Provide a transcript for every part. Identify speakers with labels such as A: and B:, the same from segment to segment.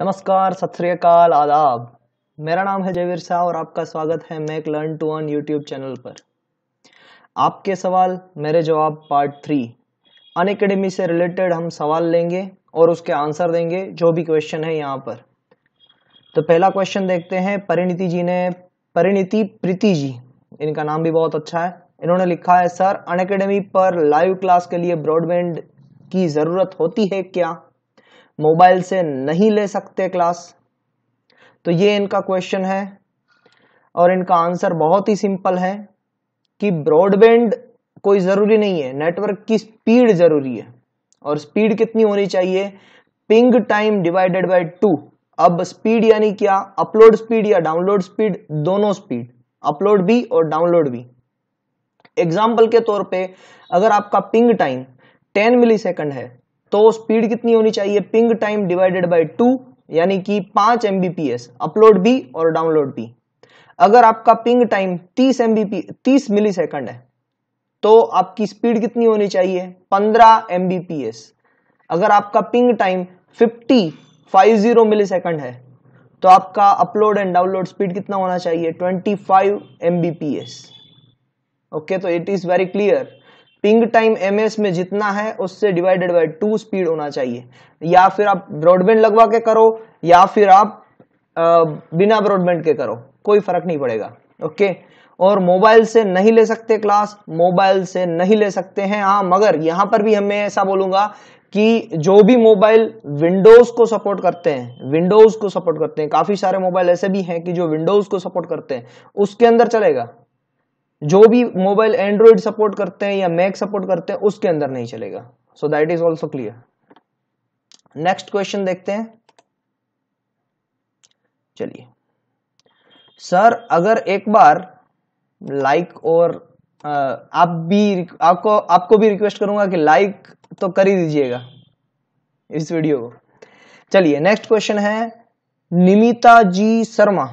A: नमस्कार सत श्रीकाल आदाब मेरा नाम है जयवीर शाह और आपका स्वागत है make learn to earn YouTube channel पर आपके सवाल मेरे जवाब पार्ट थ्री अन अकेडमी से रिलेटेड हम सवाल लेंगे और उसके आंसर देंगे जो भी क्वेश्चन है यहाँ पर तो पहला क्वेश्चन देखते हैं परिणीति जी ने परिणीति प्रीति जी इनका नाम भी बहुत अच्छा है इन्होंने लिखा है सर अन पर लाइव क्लास के लिए ब्रॉडबैंड की ज़रूरत होती है क्या मोबाइल से नहीं ले सकते क्लास तो ये इनका क्वेश्चन है और इनका आंसर बहुत ही सिंपल है कि ब्रॉडबैंड कोई ज़रूरी नहीं है नेटवर्क की स्पीड ज़रूरी है और स्पीड कितनी होनी चाहिए ping time divided by two अब स्पीड यानी क्या अपलोड स्पीड या डाउनलोड स्पीड दोनों स्पीड अपलोड भी और डाउनलोड भी एग्जाम्पल के तौर पे अगर आपका पिंग टाइम 10 मिलीसेकंड है तो स्पीड कितनी होनी चाहिए ping time divided by two यानी कि पांच एमबीपीएस अपलोड भी और डाउनलोड भी अगर आपका पिंग टाइम तीस एमबीपी तीस मिली सेकंड है तो आपकी स्पीड कितनी होनी चाहिए पंद्रह एमबीपीएस अगर आपका ping time fifty five zero millisecond है तो आपका अपलोड एंड डाउनलोड स्पीड कितना होना चाहिए ट्वेंटी फाइव एमबीपीएस ओके तो it is very clear ping time M में जितना है उससे डिवाइडेड बाय टू स्पीड होना चाहिए या फिर आप ब्रॉडबैंड लगवा के करो या फिर आप आ, बिना ब्रॉडबैंड के करो कोई फर्क नहीं पड़ेगा ओके और मोबाइल से नहीं ले सकते क्लास मोबाइल से नहीं ले सकते हैं हाँ मगर यहां पर भी हमें ऐसा बोलूंगा कि जो भी मोबाइल विंडोज को सपोर्ट करते हैं विंडोज को सपोर्ट करते हैं काफी सारे मोबाइल ऐसे भी हैं कि जो विंडोज को सपोर्ट करते हैं उसके अंदर चलेगा जो भी मोबाइल एंड्रॉइड सपोर्ट करते हैं या मैक सपोर्ट करते हैं उसके अंदर नहीं चलेगा so that is also clear next question देखते हैं चलिए सर अगर एक बार लाइक like और आप भी आपको आपको भी रिक्वेस्ट करूंगा कि लाइक like तो कर ही दीजिएगा इस वीडियो को चलिए नेक्स्ट क्वेश्चन है निमिता जी शर्मा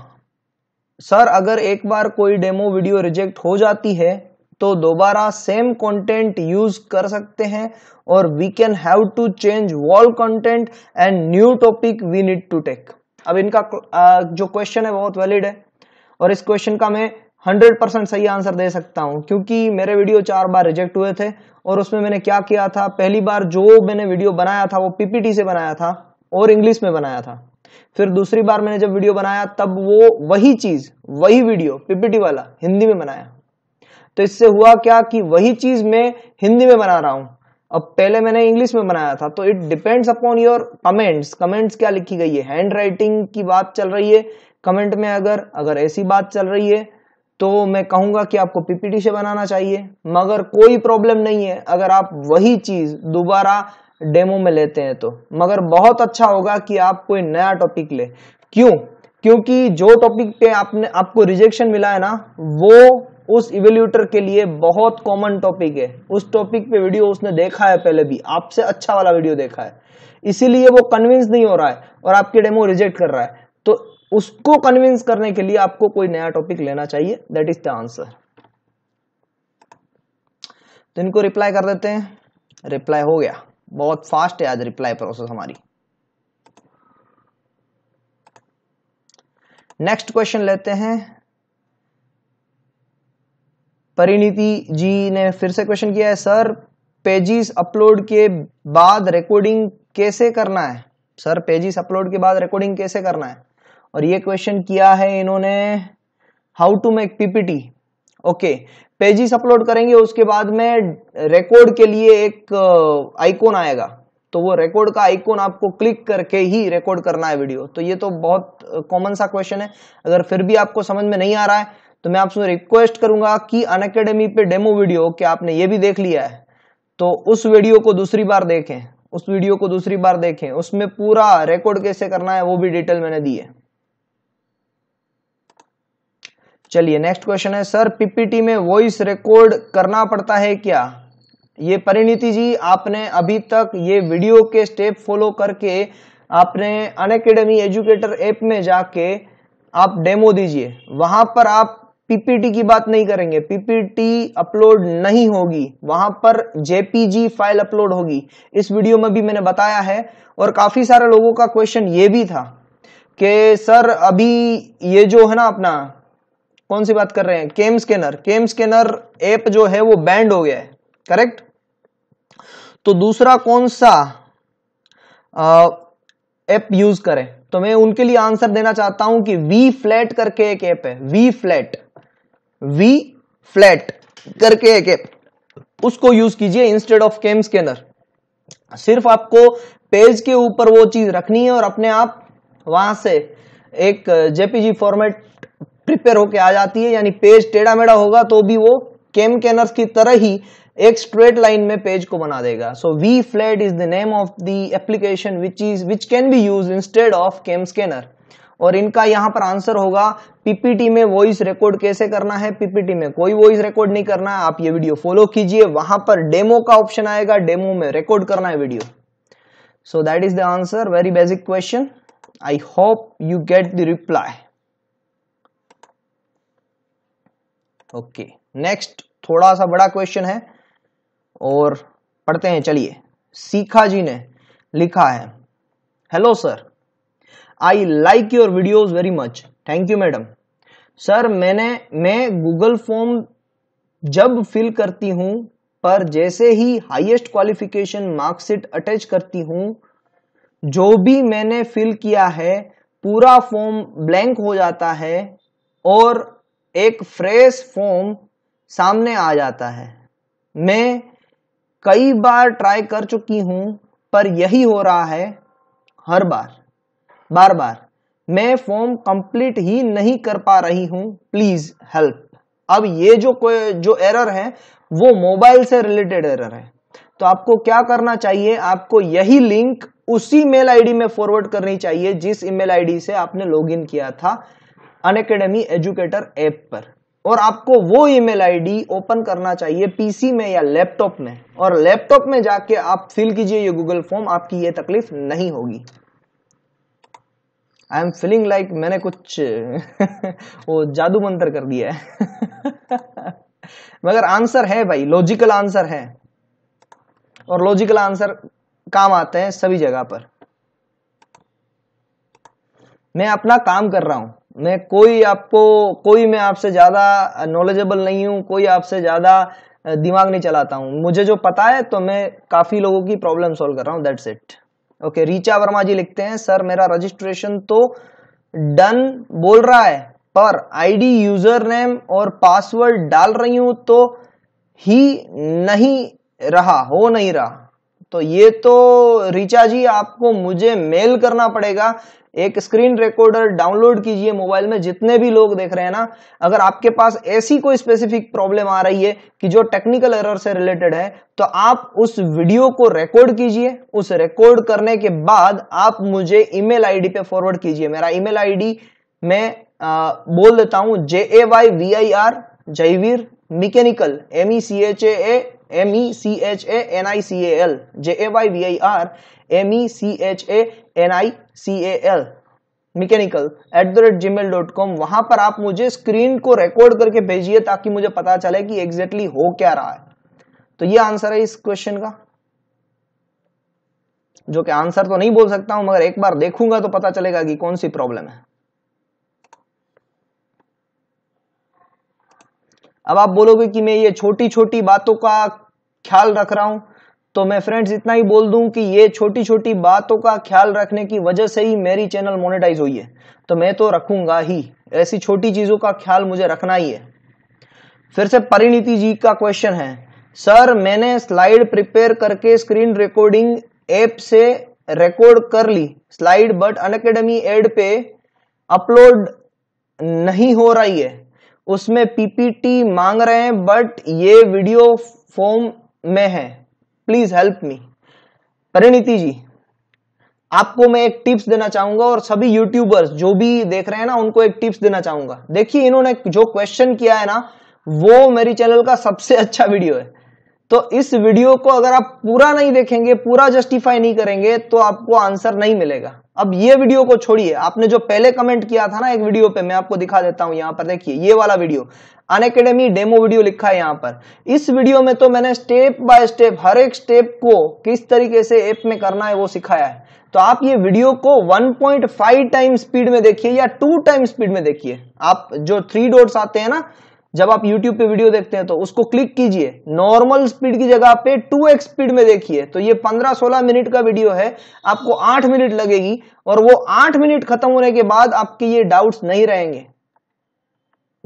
A: सर अगर एक बार कोई डेमो वीडियो रिजेक्ट हो जाती है तो दोबारा सेम कंटेंट यूज कर सकते हैं और we can have to change wall content and new topic we need to take अब इनका जो क्वेश्चन है बहुत वैलिड है और इस क्वेश्चन का मैं 100% सही आंसर दे सकता हूं क्योंकि मेरे वीडियो चार बार रिजेक्ट हुए थे और उसमें मैंने क्या किया था पहली बार जो मैंने वीडियो बनाया था वो पीपीटी से बनाया था और इंग्लिश में बनाया था फिर दूसरी बार मैंने जब वीडियो बनाया तब वो वही चीज वही वीडियो पीपीटी वाला हिंदी में बनाया तो इससे हुआ क्या कि वही चीज मैं हिंदी में बना रहा हूं अब पहले मैंने इंग्लिश में बनाया था तो it depends upon your comments comments क्या लिखी गई है हैंड राइटिंग की बात चल रही है कमेंट में अगर अगर ऐसी बात चल रही है तो मैं कहूंगा कि आपको पीपीटी से बनाना चाहिए मगर कोई प्रॉब्लम नहीं है अगर आप वही चीज दोबारा डेमो में लेते हैं तो मगर बहुत अच्छा होगा कि आप कोई नया टॉपिक ले क्यों क्योंकि जो टॉपिक पे आपने आपको रिजेक्शन मिला है ना वो उस इवेल्यूटर के लिए बहुत कॉमन टॉपिक है उस टॉपिक पे वीडियो उसने देखा है पहले भी आपसे अच्छा वाला वीडियो देखा है इसीलिए वो कन्विंस नहीं हो रहा है और आपकी डेमो रिजेक्ट कर रहा है तो उसको कन्विंस करने के लिए आपको कोई नया टॉपिक लेना चाहिए दैट इज द आंसर तो इनको रिप्लाई कर देते हैं रिप्लाई हो गया बहुत फास्ट है आज रिप्लाई प्रोसेस हमारी नेक्स्ट क्वेश्चन लेते हैं परिणीति जी ने फिर से क्वेश्चन किया है सर पेजेस अपलोड के बाद रिकॉर्डिंग कैसे करना है सर पेजेस अपलोड के बाद रिकॉर्डिंग कैसे करना है और ये क्वेश्चन किया है इन्होंने how to make PPT okay pages upload करेंगे उसके बाद में रिकॉर्ड के लिए एक आइकॉन uh, आएगा तो वो रिकॉर्ड का आइकॉन आपको क्लिक करके ही रिकॉर्ड करना है वीडियो तो ये तो बहुत कॉमन uh, सा क्वेश्चन है अगर फिर भी आपको समझ में नहीं आ रहा है तो मैं आपसे रिक्वेस्ट करूंगा कि अन अकेडमी पे डेमो वीडियो कि आपने ये भी देख लिया है तो उस वीडियो को दूसरी बार देखें उस वीडियो को दूसरी बार देखें उसमें पूरा रिकॉर्ड कैसे करना है वो भी डिटेल मैंने दी है चलिए नेक्स्ट क्वेश्चन है सर पीपीटी में वॉइस रिकॉर्ड करना पड़ता है क्या ये परिणीति जी आपने अभी तक ये वीडियो के स्टेप फॉलो करके आपने अनकेडमी एजुकेटर ऐप में जाके आप डेमो दीजिए वहां पर आप पीपीटी की बात नहीं करेंगे पीपीटी अपलोड नहीं होगी वहां पर जेपीजी फाइल अपलोड होगी इस वीडियो में भी मैंने बताया है और काफी सारे लोगों का क्वेश्चन ये भी था कि सर अभी ये जो है ना अपना कौन सी बात कर रहे हैं CamScanner CamScanner app जो है वो बैंड हो गया है करेक्ट तो दूसरा कौन सा ऐप यूज करें तो मैं उनके लिए आंसर देना चाहता हूं कि वी फ्लैट करके एक ऐप है वी फ्लैट वी फ्लैट करके एक ऐप उसको यूज कीजिए इंस्टेड ऑफ केम स्कैनर सिर्फ आपको पेज के ऊपर वो चीज रखनी है और अपने आप वहां से एक जेपीजी फॉर्मेट प्रिपेयर होके आ जाती है यानी पेज टेढ़ा मेढ़ा होगा तो भी वो केम कैनर्स की तरह ही एक स्ट्रेट लाइन में पेज को बना देगा so vFlat is the name of the application which is which can be use instead of CamScanner और इनका यहां पर आंसर होगा पीपीटी में वॉइस रिकॉर्ड कैसे करना है पीपीटी में कोई वॉइस रिकॉर्ड नहीं करना है आप ये वीडियो फॉलो कीजिए वहां पर डेमो का ऑप्शन आएगा डेमो में रिकॉर्ड करना है video so that is the answer very basic question I hope you get the reply okay next थोड़ा सा बड़ा क्वेश्चन है और पढ़ते हैं चलिए सीखा जी ने लिखा है hello sir I like your videos very much thank you madam sir मैंने मैं गूगल फॉर्म जब फिल करती हूं पर जैसे ही हाईएस्ट क्वालिफिकेशन मार्कशीट अटैच करती हूं जो भी मैंने फिल किया है पूरा फॉर्म ब्लैंक हो जाता है और एक फ्रेश फॉर्म सामने आ जाता है मैं कई बार ट्राई कर चुकी हूं पर यही हो रहा है हर बार बार बार मैं फॉर्म कंप्लीट ही नहीं कर पा रही हूं प्लीज हेल्प अब ये जो कोई जो एरर है वो मोबाइल से रिलेटेड एरर है तो आपको क्या करना चाहिए आपको यही लिंक उसी मेल आईडी में फॉरवर्ड करनी चाहिए जिस ईमेल आईडी से आपने लॉगिन किया था अनएकेडमी एजुकेटर ऐप पर और आपको वो ईमेल आईडी ओपन करना चाहिए पीसी में या लैपटॉप में और लैपटॉप में जाके आप फिल कीजिए ये गूगल फॉर्म आपकी ये तकलीफ नहीं होगी आई एम फीलिंग लाइक मैंने कुछ वो जादू मंत्र कर दिया है मगर आंसर है भाई लॉजिकल आंसर है और लॉजिकल आंसर काम आते हैं सभी जगह पर मैं अपना काम कर रहा हूं मैं कोई आपको कोई मैं आपसे ज़्यादा नॉलेजेबल नहीं हूँ कोई आपसे ज़्यादा दिमाग नहीं चलाता हूँ मुझे जो पता है तो मैं काफ़ी लोगों की प्रॉब्लम सॉल्व कर रहा हूँ that's it okay Richa Verma ji लिखते हैं सर मेरा रजिस्ट्रेशन तो डन बोल रहा है पर आईडी यूजर नेम और पासवर्ड डाल रही हूँ तो ही नहीं रहा हो नहीं रहा तो ये तो रिचा जी आपको मुझे मेल करना पड़ेगा एक स्क्रीन रिकॉर्डर डाउनलोड कीजिए मोबाइल में जितने भी लोग देख रहे हैं ना अगर आपके पास ऐसी कोई स्पेसिफिक प्रॉब्लम आ रही है कि जो टेक्निकल एरर से रिलेटेड है तो आप उस वीडियो को रिकॉर्ड कीजिए उस रिकॉर्ड करने के बाद आप मुझे ईमेल आईडी पे फॉरवर्ड कीजिए मेरा ईमेल आईडी मैं आ, बोल देता हूं J A Y V I R Jayvir mechanical M E C H A M E C H A N I C A L J A Y V I R M E C H A N I C A L mechanical at the rate Gmail dot com वहां पर आप मुझे screen को record करके भेजिए ताकि मुझे पता चले कि एग्जैक्टली exactly हो क्या रहा है तो ये आंसर है इस क्वेश्चन का जो कि आंसर तो नहीं बोल सकता हूं मगर एक बार देखूंगा तो पता चलेगा कि कौन सी प्रॉब्लम है अब आप बोलोगे कि मैं ये छोटी छोटी बातों का ख्याल रख रहा हूं तो मैं फ्रेंड्स इतना ही बोल दूं कि ये छोटी छोटी बातों का ख्याल रखने की वजह से ही मेरी चैनल मोनेटाइज हुई है तो मैं तो रखूंगा ही ऐसी छोटी चीजों का ख्याल मुझे रखना ही है फिर से परिणीति जी का क्वेश्चन है सर मैंने स्लाइड प्रिपेयर करके स्क्रीन रिकॉर्डिंग ऐप से रिकॉर्ड कर ली स्लाइड बट अनकेडमी एड पे अपलोड नहीं हो रही है उसमें पीपीटी मांग रहे हैं बट ये वीडियो फॉर्म में है please help me Parineeti ji आपको मैं एक टिप्स देना चाहूंगा और सभी यूट्यूबर्स जो भी देख रहे हैं ना उनको एक टिप्स देना चाहूंगा देखिए इन्होंने जो क्वेश्चन किया है ना वो मेरी चैनल का सबसे अच्छा वीडियो है तो इस वीडियो को अगर आप पूरा नहीं देखेंगे पूरा जस्टिफाई नहीं करेंगे तो आपको आंसर नहीं मिलेगा अब ये वीडियो को छोड़िए आपने जो पहले कमेंट किया था ना एक वीडियो पे मैं आपको दिखा देता हूं यहां पर देखिए ये वाला video Unacademy demo video लिखा है यहां पर इस वीडियो में तो मैंने स्टेप बाय स्टेप हर एक स्टेप को किस तरीके से एप में करना है वो सिखाया है तो आप ये वीडियो को 1.5 टाइम स्पीड में देखिए या 2 टाइम स्पीड में देखिए आप जो थ्री डोट्स आते हैं ना जब आप YouTube पे वीडियो देखते हैं तो उसको क्लिक कीजिए नॉर्मल स्पीड की जगह पे 2x स्पीड में देखिए तो ये 15-16 मिनट का वीडियो है आपको 8 मिनट लगेगी और वो 8 मिनट खत्म होने के बाद आपके ये डाउट्स नहीं रहेंगे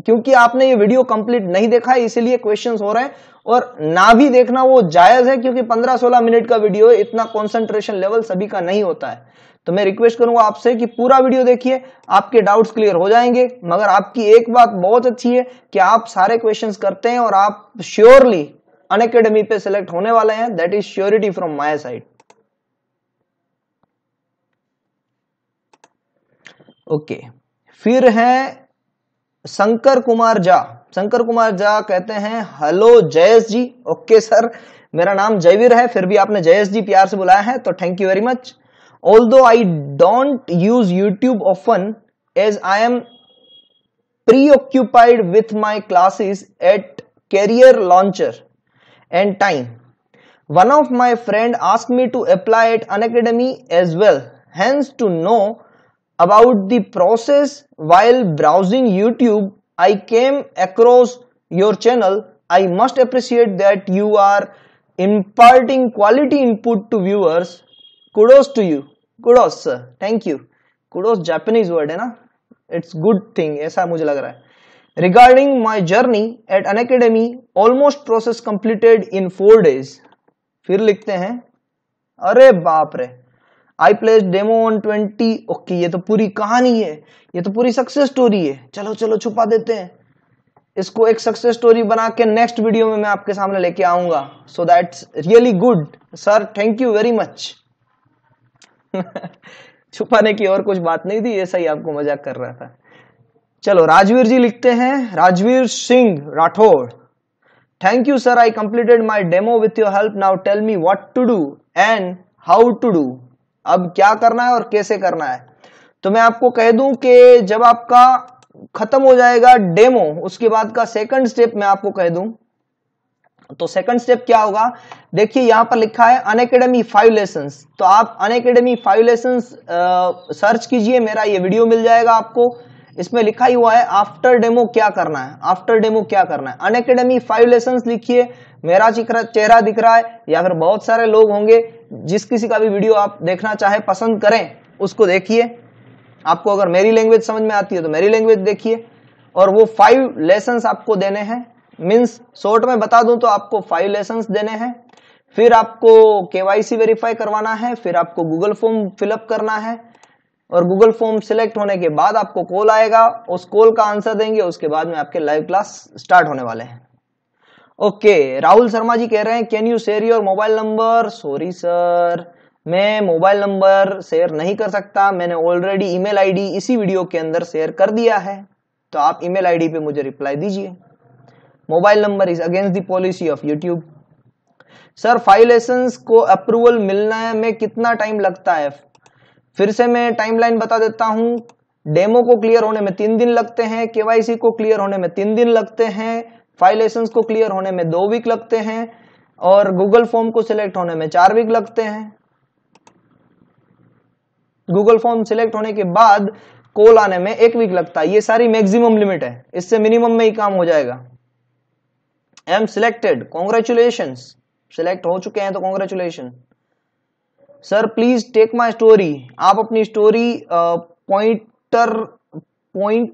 A: क्योंकि आपने ये वीडियो कंप्लीट नहीं देखा है इसीलिए क्वेश्चन हो रहे हैं और ना भी देखना वो जायज है क्योंकि 15-16 मिनट का वीडियो इतना कॉन्सेंट्रेशन लेवल सभी का नहीं होता है तो मैं रिक्वेस्ट करूंगा आपसे कि पूरा वीडियो देखिए आपके डाउट्स क्लियर हो जाएंगे मगर आपकी एक बात बहुत अच्छी है कि आप सारे क्वेश्चंस करते हैं और आप श्योरली अन अकेडमी पे सिलेक्ट होने वाले हैं that is surety from my side okay फिर है शंकर कुमार झा शंकर कुमार झा कहते हैं hello Jayesh ji okay sir मेरा नाम जयवीर है फिर भी आपने जयेश जी प्यार से बुलाया है तो thank you very much although I don't use YouTube often as I am preoccupied with my classes at Career Launcher and time one of my friend ask me to apply at Unacademy as well hence to know about the process while browsing YouTube. I came across your channel. I must appreciate that you are imparting quality input to viewers. Kudos to you. Kudos, sir. Thank you. Kudos Japanese word है ना It's good thing. ऐसा मुझे लग रहा है regarding my journey at an academy almost process completed in four days फिर लिखते हैं अरे बाप रे I place demo one twenty okay ये तो पूरी कहानी है ये तो पूरी सक्सेस स्टोरी है चलो चलो छुपा देते हैं इसको एक सक्सेस स्टोरी बना के नेक्स्ट वीडियो में मैं आपके सामने लेके आऊंगा so that's really good sir thank you very much छुपाने की और कुछ बात नहीं थी ऐसा ही आपको मजाक कर रहा था चलो राजवीर जी लिखते हैं Rajveer Singh Rathore thank you sir I completed my demo with your help now tell me what to do and how to do अब क्या करना है और कैसे करना है तो मैं आपको कह दूं कि जब आपका खत्म हो जाएगा डेमो उसके बाद का सेकंड स्टेप मैं आपको कह दूं तो सेकंड स्टेप क्या होगा देखिए यहां पर लिखा है अनएकेडमी फाइव लेसन तो आप अनएकेडमी फाइव लेसन सर्च कीजिए मेरा ये वीडियो मिल जाएगा आपको इसमें लिखा ही हुआ है आफ्टर डेमो क्या करना है आफ्टर डेमो क्या करना है अनएकेडमी फाइव लेसन लिखिए मेरा चेहरा दिख रहा है या फिर बहुत सारे लोग होंगे जिस किसी का भी वीडियो आप देखना चाहे पसंद करें उसको देखिए आपको अगर मेरी लैंग्वेज समझ में आती है तो मेरी लैंग्वेज देखिए और वो फाइव लेसन आपको देने हैं मीन्स शॉर्ट में बता दूं तो आपको फाइव लेसन देने हैं फिर आपको केवाईसी वेरीफाई करवाना है फिर आपको गूगल फॉर्म फिलअप करना है और गूगल फॉर्म सिलेक्ट होने के बाद आपको कॉल आएगा उस कॉल का आंसर देंगे उसके बाद में आपके लाइव क्लास स्टार्ट होने वाले हैं ओके राहुल शर्मा जी कह रहे हैं can you share your mobile number sorry sir मैं मोबाइल नंबर शेयर नहीं कर सकता मैंने ऑलरेडी ईमेल आईडी इसी वीडियो के अंदर शेयर कर दिया है तो आप ईमेल आईडी पे मुझे रिप्लाई दीजिए mobile number is against the policy of YouTube sir file licence को अप्रूवल मिलने में कितना टाइम लगता है फिर से मैं टाइमलाइन बता देता हूं डेमो को क्लियर होने में तीन दिन लगते हैं केवाईसी को क्लियर होने में तीन दिन लगते हैं फाइल एसेंस को क्लियर होने में दो वीक लगते हैं और गूगल फॉर्म को सिलेक्ट होने में चार वीक लगते हैं गूगल फॉर्म सिलेक्ट होने के बाद कॉल आने में एक वीक लगता है ये सारी मैक्सिमम लिमिट है इससे मिनिमम में ही काम हो जाएगा I am selected congratulation select हो चुके हैं तो congratulation sir please take my story आप अपनी स्टोरी पॉइंटर पॉइंट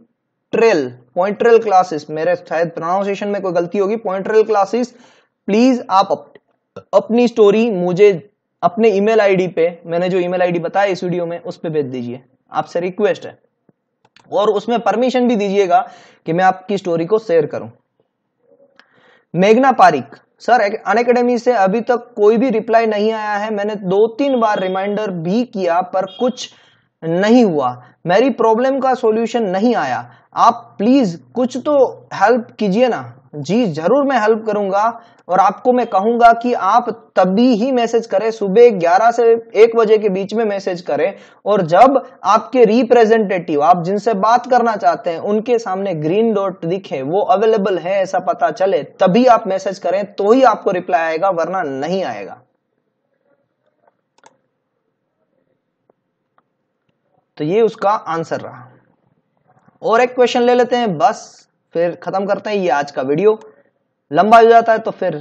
A: ट्रेल पॉइंटरल क्लासेस मेरे शायद प्रोनाउंसिएशन में कोई गलती होगी पॉइंटरल क्लासेस प्लीज आप अप, अपनी स्टोरी मुझे अपने ईमेल आईडी पे मैंने जो ईमेल आईडी बताया इस वीडियो में उस पर भेज दीजिए आपसे रिक्वेस्ट है और उसमें परमिशन भी दीजिएगा कि मैं आपकी स्टोरी को शेयर करूं मेघना पारिक सर अनकेडमी से अभी तक कोई भी रिप्लाई नहीं आया है मैंने दो तीन बार रिमाइंडर भी किया पर कुछ नहीं हुआ मेरी प्रॉब्लम का सॉल्यूशन नहीं आया आप प्लीज कुछ तो हेल्प कीजिए ना जी जरूर मैं हेल्प करूंगा और आपको मैं कहूंगा कि आप तभी ही मैसेज करें सुबह 11 से 1 बजे के बीच में मैसेज करें और जब आपके रिप्रेजेंटेटिव आप जिनसे बात करना चाहते हैं उनके सामने ग्रीन डॉट दिखे वो अवेलेबल है ऐसा पता चले तभी आप मैसेज करें तो ही आपको रिप्लाई आएगा वरना नहीं आएगा तो ये उसका आंसर रहा और एक क्वेश्चन ले लेते हैं बस फिर ख़त्म करते हैं ये आज का वीडियो लंबा हो जाता है तो फिर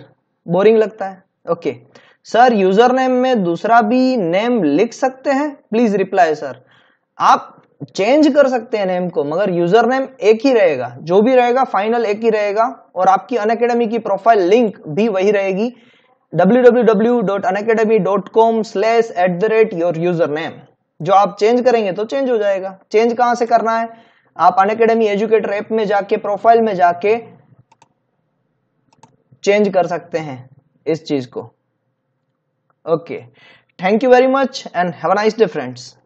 A: बोरिंग लगता है ओके सर यूजर नेम में दूसरा भी नेम लिख सकते हैं प्लीज रिप्लाई सर आप चेंज कर सकते हैं नेम को मगर यूजर नेम एक ही रहेगा जो भी रहेगा फाइनल एक ही रहेगा और आपकी अन की प्रोफाइल लिंक भी वही रहेगी W W W dot dot com slash at the rate your user name जो आप चेंज करेंगे तो चेंज हो जाएगा चेंज कहां से करना है आप अन अकेडमी एजुकेटर ऐप में जाके प्रोफाइल में जाके चेंज कर सकते हैं इस चीज को okay thank you very much and have a nice day friends